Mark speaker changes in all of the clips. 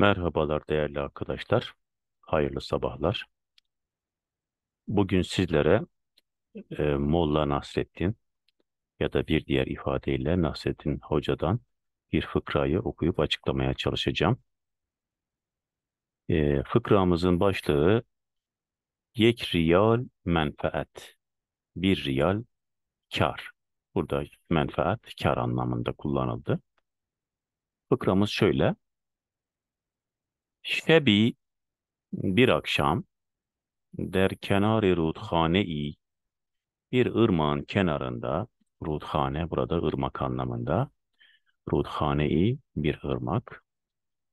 Speaker 1: Merhabalar değerli arkadaşlar. Hayırlı sabahlar. Bugün sizlere e, Molla Nasreddin ya da bir diğer ifadeyle Nasreddin Hoca'dan bir fıkrayı okuyup açıklamaya çalışacağım. E, fıkramızın başlığı Yek riyal menfaat. Bir riyal kar. Burada menfaat kar anlamında kullanıldı. Fıkramız şöyle. شبی bir akşam der kenarı rudhane-i bir ırmağın kenarında rudhane burada ırmak anlamında rudhane-i bir ırmak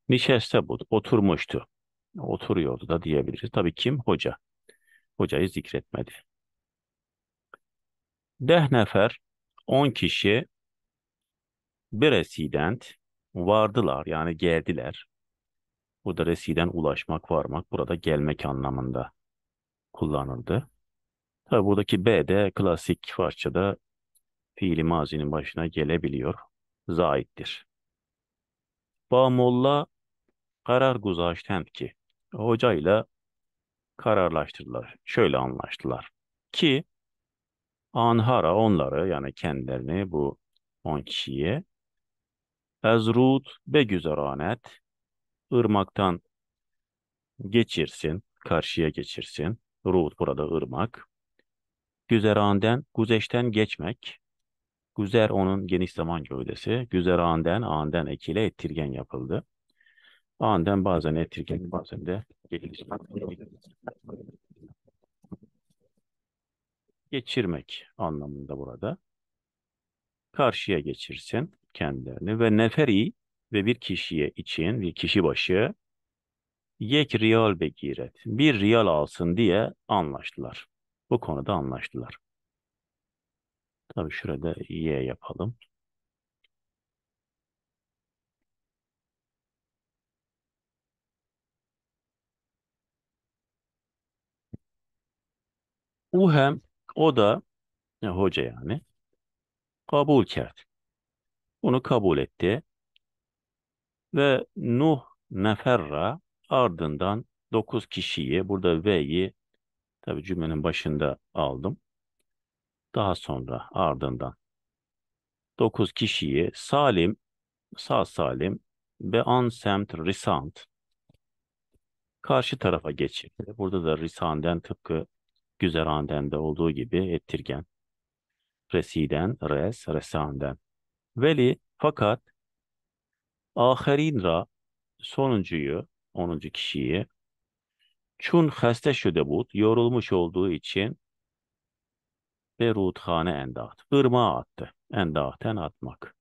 Speaker 1: nişeste bud oturmuştu. Oturuyordu da diyebiliriz. Tabi kim? Hoca. Hocayı zikretmedi. Deh nefer, on kişi bir resident vardılar yani geldiler Burada residen ulaşmak, varmak burada gelmek anlamında kullanıldı. Tabi buradaki B de klasik Farsçada fiili mazinin başına gelebiliyor. Zaittir. Bamolla karar guzaştem ki. Hocayla kararlaştırdılar. Şöyle anlaştılar. Ki anhara onları yani kendilerini bu 10 kişiye ezrut be güzeranet ırmaktan geçirsin, karşıya geçirsin. Ruhut burada ırmak. Güzeranden, guzeşten geçmek. Güzer onun geniş zaman gövdesi. Güzeranden, anden ekile ettirgen yapıldı. Anden bazen ettirgen, bazen de gelişim. Geçirmek anlamında burada. Karşıya geçirsin kendilerini ve neferi ve bir kişiye için bir kişi başı yek riyal begiret. Bir riyal alsın diye anlaştılar. Bu konuda anlaştılar. Tabii şurada y yapalım. U hem o da ya e, hoca yani kabul kert. Bunu kabul etti. Ve Nuh neferra ardından dokuz kişiyi burada ve'yi tabi cümlenin başında aldım. Daha sonra ardından dokuz kişiyi salim, sağ salim ve ansemt risant karşı tarafa geçirdi. Burada da risanden tıpkı güzeranden de olduğu gibi ettirgen. Residen, res, resanden. Veli fakat Aherin ra sonuncuyu, onuncu kişiyi çun haste şöde bud, yorulmuş olduğu için beruthane endaht ırmağa attı. endahten atmak.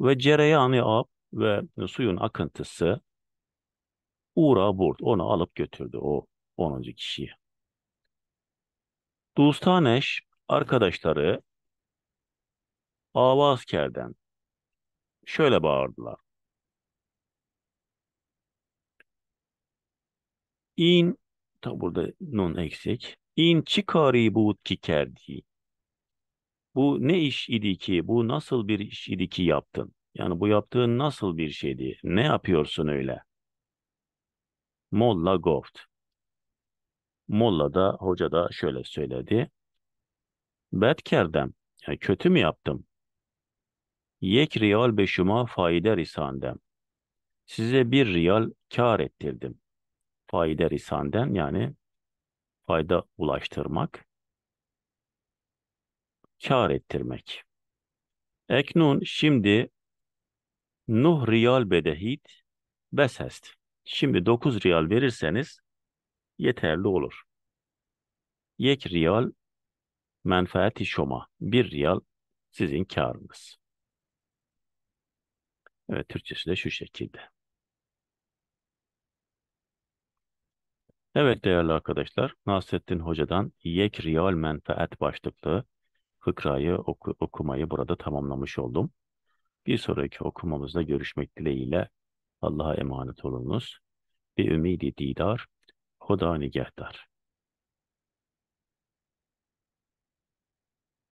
Speaker 1: Ve cereyanı ab ve suyun akıntısı uğra burt, onu alıp götürdü o onuncu kişiyi. Dustaneş arkadaşları avaz kerden şöyle bağırdılar. İn ta burada nun eksik. İn çıkarı bu kikerdi. Bu ne iş idi ki? Bu nasıl bir iş idi ki yaptın? Yani bu yaptığın nasıl bir şeydi? Ne yapıyorsun öyle? Molla Goft. Molla da hoca da şöyle söyledi. Bet kerdem. Yani kötü mü yaptım? یک ریال به شما فایده رساندم. Size bir riyal kar ettirdim. Fayda risanden yani fayda ulaştırmak. Kar ettirmek. Eknun şimdi Nuh riyal bedehit besest. Şimdi 9 riyal verirseniz yeterli olur. Yek riyal menfaati şoma. 1 riyal sizin karınız. Evet Türkçesi de şu şekilde. Evet değerli arkadaşlar Nasrettin Hoca'dan Yek Riyal Menfaat başlıklı fıkrayı oku okumayı burada tamamlamış oldum. Bir sonraki okumamızda görüşmek dileğiyle Allah'a emanet olunuz. Bir ümidi didar, huda nigahdar.